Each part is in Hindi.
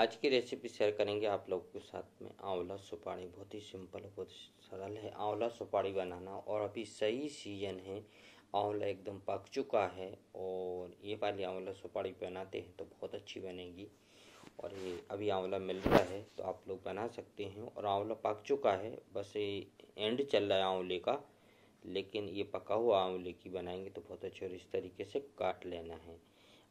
आज की रेसिपी शेयर करेंगे आप लोगों के साथ में आंवला सुपारी बहुत ही सिंपल बहुत सरल है आंवला सुपारी बनाना और अभी सही सीजन है आंवला एकदम पक चुका है और ये वाली आंवला सुपारी बनाते हैं तो बहुत अच्छी बनेगी और ये अभी आंवला मिल रहा है तो आप लोग बना सकते हैं और आंवला पक चुका है बस ये एंड चल रहा है आंवले का लेकिन ये पका हुआ आंवले की बनाएंगे तो बहुत अच्छे और इस तरीके से काट लेना है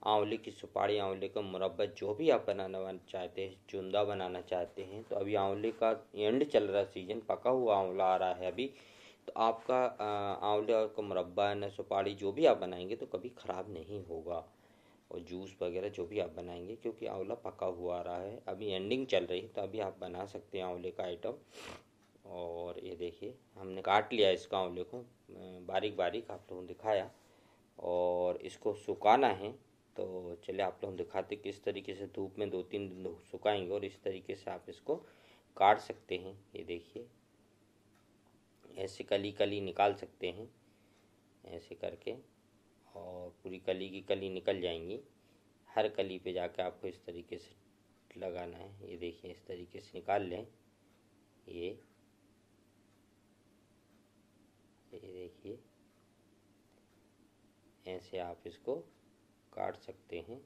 आंवले की सुपारी आंवले का मुरब्बा जो भी आप बनाना चाहते हैं चुंदा बनाना चाहते हैं तो अभी आंवले का एंड चल रहा सीजन पका हुआ आंवला आ रहा है अभी तो आपका आंवले और का मुरब्बा न सुपारी जो भी आप बनाएंगे तो कभी ख़राब नहीं होगा और जूस वगैरह जो भी आप बनाएंगे क्योंकि आंवला पका हुआ आ रहा है अभी एंडिंग चल रही है तो अभी आप बना सकते हैं आंवले का आइटम और ये देखिए हमने काट लिया इसका आंवले को बारीक बारीक आप लोगों ने दिखाया और इसको सुखाना है तो चलिए आप लोग हम दिखाते किस तरीके से धूप में दो तीन दिन सुखाएंगे और इस तरीके से आप इसको काट सकते हैं ये देखिए ऐसे कली कली निकाल सकते हैं ऐसे करके और पूरी कली की कली निकल जाएंगी हर कली पे जाके आपको इस तरीके से लगाना है ये देखिए इस तरीके से निकाल लें ये ये देखिए ऐसे आप इसको काट सकते हैं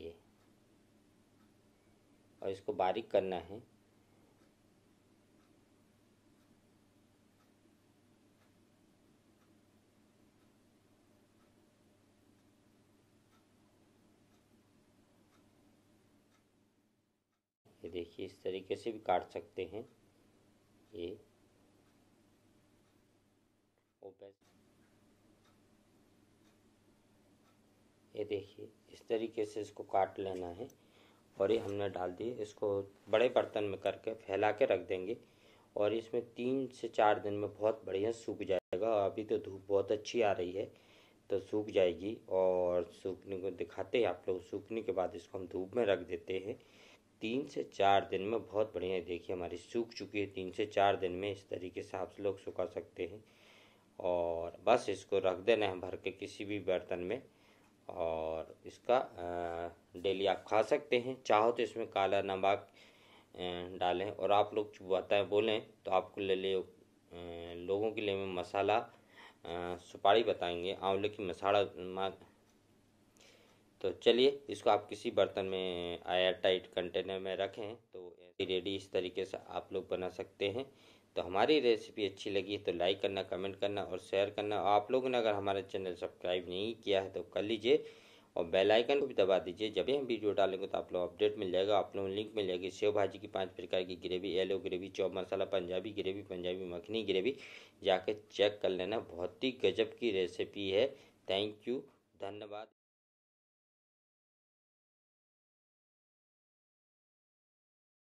ये और इसको बारीक करना है ये देखिए इस तरीके से भी काट सकते हैं ये ये देखिए इस तरीके से इसको काट लेना है और ये हमने डाल दिए इसको बड़े बर्तन में करके फैला के रख देंगे और इसमें तीन से चार दिन में बहुत बढ़िया सूख जाएगा और अभी तो धूप बहुत अच्छी आ रही है तो सूख जाएगी और सूखने को दिखाते हैं आप लोग सूखने के बाद इसको हम धूप में रख देते हैं तीन से चार दिन में बहुत बढ़िया देखिए हमारी सूख चुकी है तीन से चार दिन में इस तरीके से आप लोग सुखा सकते हैं और बस इसको रख देना है भर के किसी भी बर्तन में और इसका डेली आप खा सकते हैं चाहो तो इसमें काला नमक डालें और आप लोग बताएं बोलें तो आपको ले ले लोगों के लिए मैं मसाला सुपारी बताएंगे आंवले की मसाला तो चलिए इसको आप किसी बर्तन में एयर टाइट कंटेनर में रखें तो रेडी इस तरीके से आप लोग बना सकते हैं तो हमारी रेसिपी अच्छी लगी तो लाइक करना कमेंट करना और शेयर करना आप लोगों ने अगर हमारा चैनल सब्सक्राइब नहीं किया है तो कर लीजिए और बेल आइकन को भी दबा दीजिए जब भी हम वीडियो डालेंगे तो आप लोग अपडेट मिल जाएगा आप लोगों को लिंक मिल जाएगी सेव भाजी की पांच प्रकार की ग्रेवी एलो ग्रेवी चौप मसाला पंजाबी ग्रेवी पंजाबी मखनी ग्रेवी जाके चेक कर लेना बहुत ही गजब की रेसिपी है थैंक यू धन्यवाद